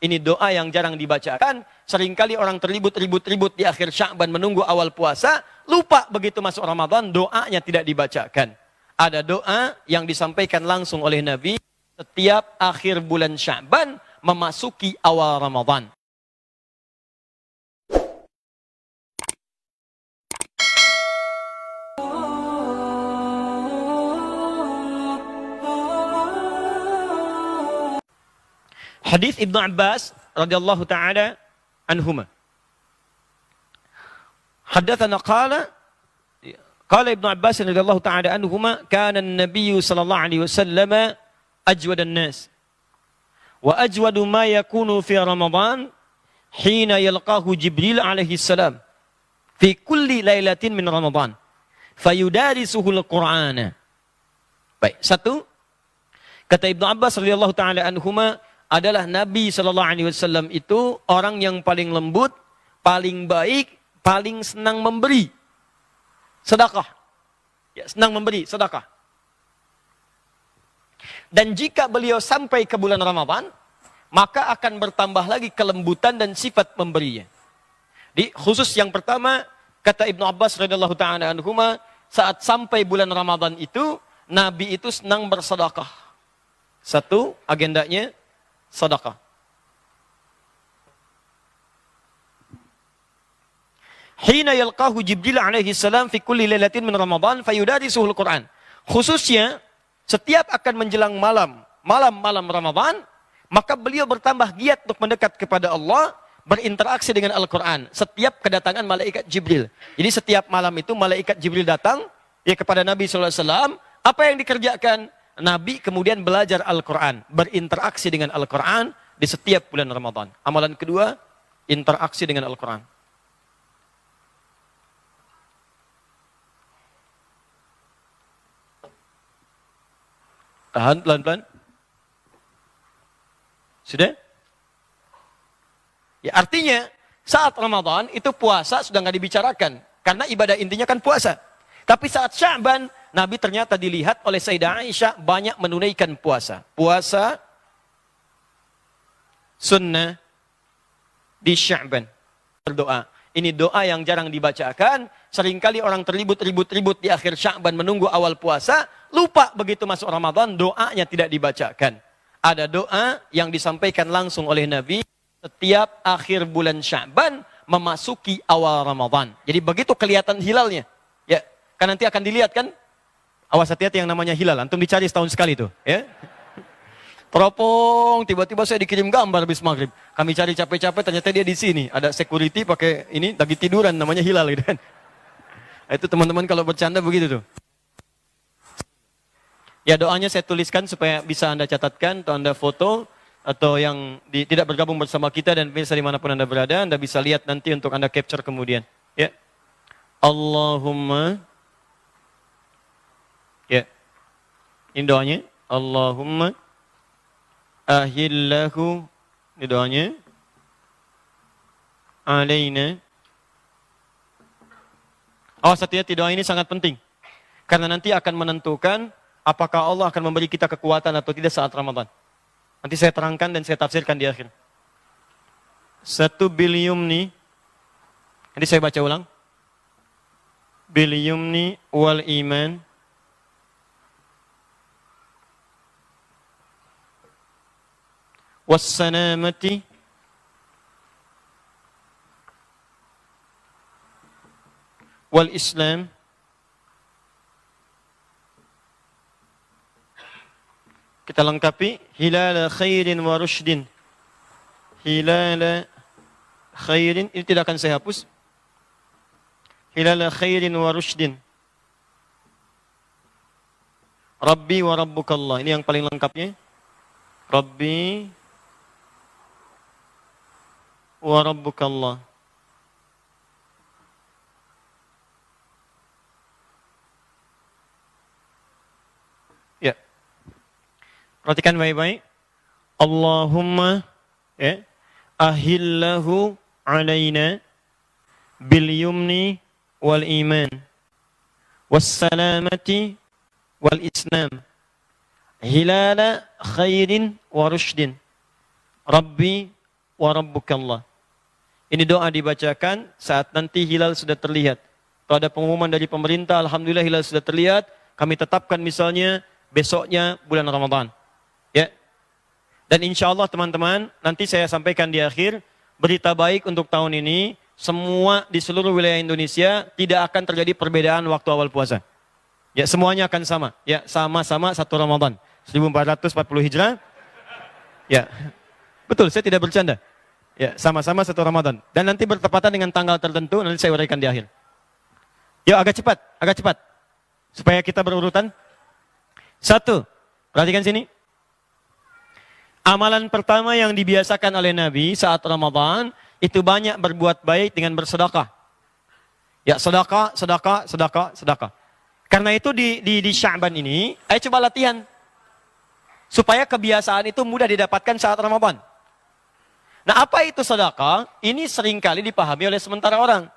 Ini doa yang jarang dibacakan. Seringkali orang terlibut-ribut-ribut di akhir Sya'ban menunggu awal puasa. Lupa begitu masuk Ramadan, doanya tidak dibacakan. Ada doa yang disampaikan langsung oleh Nabi setiap akhir bulan Sya'ban memasuki awal Ramadan. حديث ابن عباس رضي الله تعالى عنهما حدثنا قال قال ابن عباس رضي الله تعالى عنهما كان النبي صلى الله عليه وسلم أجود الناس وأجود ما يكون في رمضان حين يلقاه جبريل عليه السلام في كل ليلة من رمضان فيدارسه القرآن Baik, طيب، satu kata Ibnu Abbas radhiyallahu taala anhuma adalah Nabi Shallallahu Alaihi Wasallam itu orang yang paling lembut, paling baik, paling senang memberi sedekah. Ya, senang memberi sedekah. Dan jika beliau sampai ke bulan Ramadan, maka akan bertambah lagi kelembutan dan sifat memberinya. Di khusus yang pertama kata Ibnu Abbas radhiyallahu taala anhuma saat sampai bulan Ramadan itu Nabi itu senang bersedekah. Satu agendanya sedekah. Hina yalqahu Jibril alaihi salam fi kulli lailatin min Ramadan fayudarisuhul Quran. Khususnya setiap akan menjelang malam, malam-malam Ramadan, maka beliau bertambah giat untuk mendekat kepada Allah, berinteraksi dengan Al-Quran. Setiap kedatangan malaikat Jibril. Jadi setiap malam itu malaikat Jibril datang ya kepada Nabi SAW. Apa yang dikerjakan? Nabi kemudian belajar Al-Quran, berinteraksi dengan Al-Quran di setiap bulan Ramadan. Amalan kedua, interaksi dengan Al-Quran. Tahan pelan-pelan. Sudah? Ya artinya saat Ramadan itu puasa sudah nggak dibicarakan karena ibadah intinya kan puasa. Tapi saat Syaban Nabi ternyata dilihat oleh Sayyidah Aisyah banyak menunaikan puasa. Puasa sunnah di Sya'ban. Berdoa. Ini doa yang jarang dibacakan. Seringkali orang terlibut-ribut-ribut di akhir Sya'ban menunggu awal puasa. Lupa begitu masuk Ramadan, doanya tidak dibacakan. Ada doa yang disampaikan langsung oleh Nabi setiap akhir bulan Sya'ban memasuki awal Ramadan. Jadi begitu kelihatan hilalnya. Ya, kan nanti akan dilihat kan Awas hati-hati yang namanya hilal. Antum dicari setahun sekali itu. Ya? Teropong, tiba-tiba saya dikirim gambar habis maghrib. Kami cari capek-capek, ternyata dia di sini. Ada security pakai ini, lagi tiduran, namanya hilal. Gitu kan? Nah, itu teman-teman kalau bercanda begitu tuh. Ya doanya saya tuliskan supaya bisa Anda catatkan atau Anda foto atau yang di, tidak bergabung bersama kita dan bisa dimanapun Anda berada, Anda bisa lihat nanti untuk Anda capture kemudian. Ya. Allahumma Ini doanya. Allahumma ahillahu. Ini doanya. Alayna. Oh, setiap hati doa ini sangat penting. Karena nanti akan menentukan apakah Allah akan memberi kita kekuatan atau tidak saat Ramadan. Nanti saya terangkan dan saya tafsirkan di akhir. Satu bilium ni. Nanti saya baca ulang. Bilium ni wal iman والسلامة والإسلام kita lengkapi hilal khairin wa rusydin hilal khairin ini tidak akan saya hapus hilal khairin wa rusydin Rabbi wa Rabbukallah ini yang paling lengkapnya Rabbi وربك الله ya perhatikan baik-baik Allahumma ya ahillahu alaina bil yumni wal iman was salamati wal islam hilala khairin wa rushdin rabbi wa rabbuka Allah Ini doa dibacakan saat nanti hilal sudah terlihat. Kalau ada pengumuman dari pemerintah, alhamdulillah hilal sudah terlihat, kami tetapkan misalnya besoknya bulan Ramadan. Ya. Dan insya Allah teman-teman, nanti saya sampaikan di akhir, berita baik untuk tahun ini, semua di seluruh wilayah Indonesia tidak akan terjadi perbedaan waktu awal puasa. Ya, semuanya akan sama. Ya, sama-sama satu Ramadan. 1440 Hijrah. Ya. Betul, saya tidak bercanda. Ya, sama-sama satu Ramadan. Dan nanti bertepatan dengan tanggal tertentu, nanti saya uraikan di akhir. Yuk agak cepat, agak cepat. Supaya kita berurutan. Satu, perhatikan sini. Amalan pertama yang dibiasakan oleh Nabi saat Ramadan, itu banyak berbuat baik dengan bersedekah. Ya, sedekah, sedekah, sedekah, sedekah. Karena itu di di, di Sya'ban ini, ayo coba latihan supaya kebiasaan itu mudah didapatkan saat Ramadan. Nah apa itu sodakoh? Ini seringkali dipahami oleh sementara orang.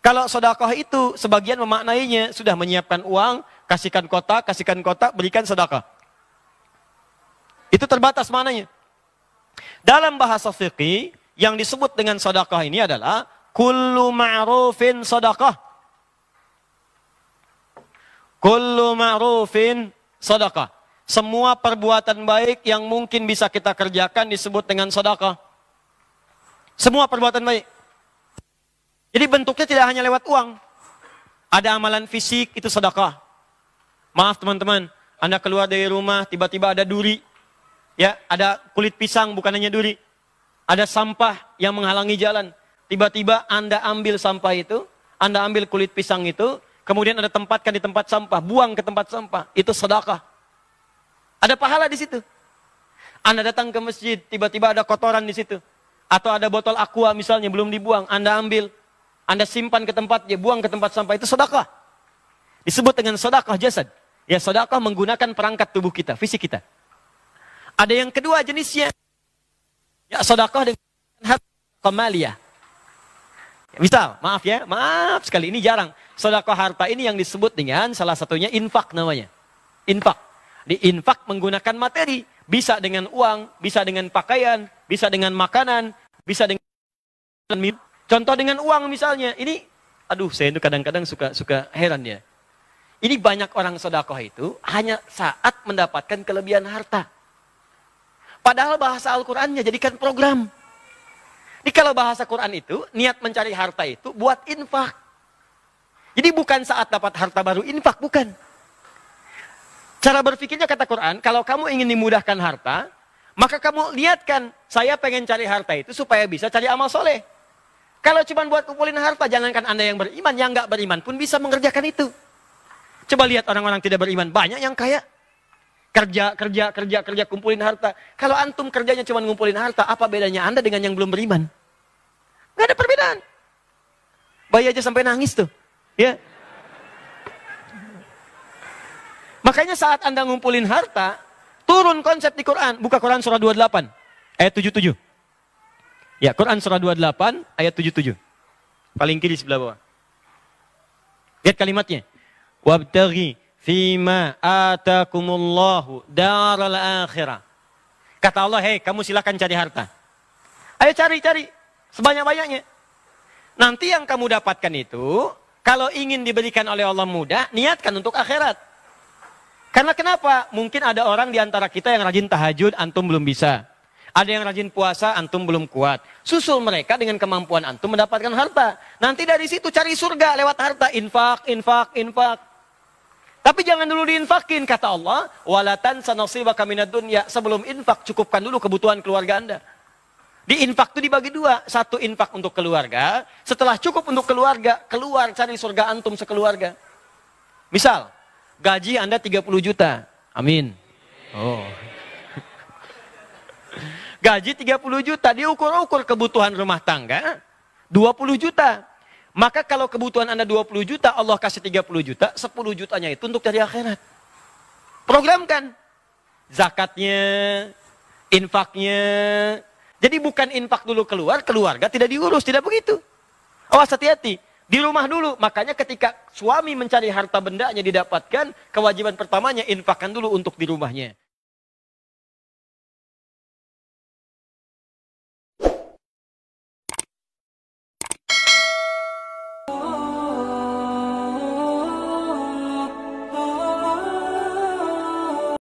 Kalau sodakoh itu sebagian memaknainya sudah menyiapkan uang, kasihkan kotak, kasihkan kotak, berikan sodakoh. Itu terbatas mananya. Dalam bahasa fikih yang disebut dengan sodakoh ini adalah kullu ma'rufin sodakoh. Kullu ma'rufin sodakoh. Semua perbuatan baik yang mungkin bisa kita kerjakan disebut dengan sodakoh. Semua perbuatan baik. Jadi bentuknya tidak hanya lewat uang. Ada amalan fisik, itu sedekah. Maaf teman-teman, Anda keluar dari rumah, tiba-tiba ada duri. Ya, ada kulit pisang, bukan hanya duri. Ada sampah yang menghalangi jalan. Tiba-tiba Anda ambil sampah itu, Anda ambil kulit pisang itu, kemudian Anda tempatkan di tempat sampah, buang ke tempat sampah. Itu sedekah. Ada pahala di situ. Anda datang ke masjid, tiba-tiba ada kotoran di situ. Atau ada botol aqua misalnya belum dibuang, Anda ambil, Anda simpan ke tempat ya buang ke tempat sampah itu sedekah. Disebut dengan sedekah jasad. Ya sedekah menggunakan perangkat tubuh kita, fisik kita. Ada yang kedua jenisnya. Ya sedekah dengan hati kemaliyah. Ya, misal, maaf ya, maaf sekali ini jarang. Sedekah harta ini yang disebut dengan salah satunya infak namanya. Infak. Di infak menggunakan materi, bisa dengan uang, bisa dengan pakaian, bisa dengan makanan, bisa dengan contoh dengan uang misalnya. Ini aduh saya itu kadang-kadang suka suka heran ya. Ini banyak orang sodakoh itu hanya saat mendapatkan kelebihan harta. Padahal bahasa Al-Qur'annya jadikan program. Jadi kalau bahasa Quran itu, niat mencari harta itu buat infak. Jadi bukan saat dapat harta baru infak, bukan. Cara berpikirnya kata Quran, kalau kamu ingin dimudahkan harta, maka kamu lihatkan, saya pengen cari harta itu supaya bisa cari amal soleh. Kalau cuma buat kumpulin harta, jangankan Anda yang beriman, yang nggak beriman pun bisa mengerjakan itu. Coba lihat orang-orang tidak beriman, banyak yang kaya. Kerja, kerja, kerja, kerja, kumpulin harta. Kalau antum kerjanya cuma ngumpulin harta, apa bedanya Anda dengan yang belum beriman? Gak ada perbedaan. Bayi aja sampai nangis tuh. Ya. Makanya saat Anda ngumpulin harta, Turun konsep di Quran. Buka Quran surah 28 ayat 77. Ya, Quran surah 28 ayat 77. Paling kiri sebelah bawah. Lihat kalimatnya. Wabtaghi fima atakumullahu daral akhirah. Kata Allah, hei kamu silahkan cari harta. Ayo cari-cari sebanyak-banyaknya. Nanti yang kamu dapatkan itu, kalau ingin diberikan oleh Allah mudah, niatkan untuk akhirat. Karena kenapa? Mungkin ada orang di antara kita yang rajin tahajud, antum belum bisa. Ada yang rajin puasa, antum belum kuat. Susul mereka dengan kemampuan antum mendapatkan harta. Nanti dari situ cari surga lewat harta. Infak, infak, infak. Tapi jangan dulu diinfakin, kata Allah. Walatan sanasiba kaminat dunia. Sebelum infak, cukupkan dulu kebutuhan keluarga anda. Di infak itu dibagi dua. Satu infak untuk keluarga. Setelah cukup untuk keluarga, keluar cari surga antum sekeluarga. Misal, gaji Anda 30 juta. Amin. Oh. Gaji 30 juta, diukur-ukur kebutuhan rumah tangga 20 juta. Maka kalau kebutuhan Anda 20 juta, Allah kasih 30 juta, 10 jutanya itu untuk dari akhirat. Programkan. Zakatnya, infaknya. Jadi bukan infak dulu keluar, keluarga tidak diurus, tidak begitu. Awas hati-hati. Di rumah dulu, makanya ketika suami mencari harta bendanya didapatkan, kewajiban pertamanya infakkan dulu untuk di rumahnya.